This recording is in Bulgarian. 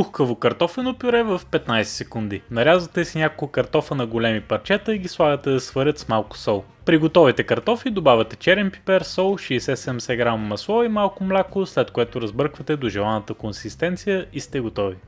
пухкаво картофено пюре в 15 секунди. Нарязвате си няколко картофа на големи парчета и ги слагате да сварят с малко сол. Приготовите картофи добавяте черен пипер, сол, 60-70 грама масло и малко мляко, след което разбърквате до желаната консистенция и сте готови.